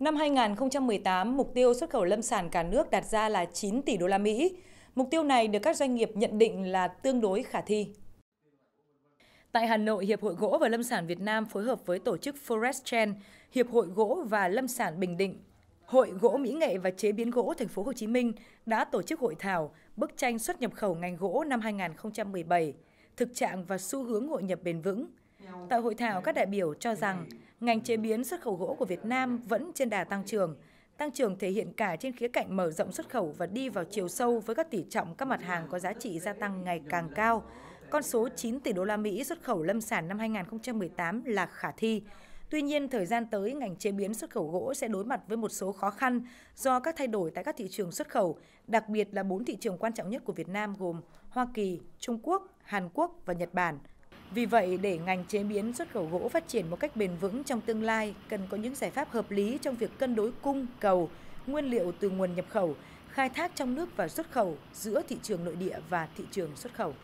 Năm 2018, mục tiêu xuất khẩu lâm sản cả nước đặt ra là 9 tỷ đô la Mỹ. Mục tiêu này được các doanh nghiệp nhận định là tương đối khả thi. Tại Hà Nội, Hiệp hội Gỗ và Lâm sản Việt Nam phối hợp với tổ chức Forest Chain, Hiệp hội Gỗ và Lâm sản Bình Định, Hội Gỗ Mỹ nghệ và Chế biến gỗ Thành phố Hồ Chí Minh đã tổ chức hội thảo bức tranh xuất nhập khẩu ngành gỗ năm 2017, thực trạng và xu hướng hội nhập bền vững, Tại hội thảo, các đại biểu cho rằng ngành chế biến xuất khẩu gỗ của Việt Nam vẫn trên đà tăng trưởng. Tăng trưởng thể hiện cả trên khía cạnh mở rộng xuất khẩu và đi vào chiều sâu với các tỷ trọng các mặt hàng có giá trị gia tăng ngày càng cao. Con số 9 tỷ đô la Mỹ xuất khẩu lâm sản năm 2018 là khả thi. Tuy nhiên, thời gian tới, ngành chế biến xuất khẩu gỗ sẽ đối mặt với một số khó khăn do các thay đổi tại các thị trường xuất khẩu, đặc biệt là bốn thị trường quan trọng nhất của Việt Nam gồm Hoa Kỳ, Trung Quốc, Hàn Quốc và Nhật Bản. Vì vậy, để ngành chế biến xuất khẩu gỗ phát triển một cách bền vững trong tương lai, cần có những giải pháp hợp lý trong việc cân đối cung, cầu, nguyên liệu từ nguồn nhập khẩu, khai thác trong nước và xuất khẩu giữa thị trường nội địa và thị trường xuất khẩu.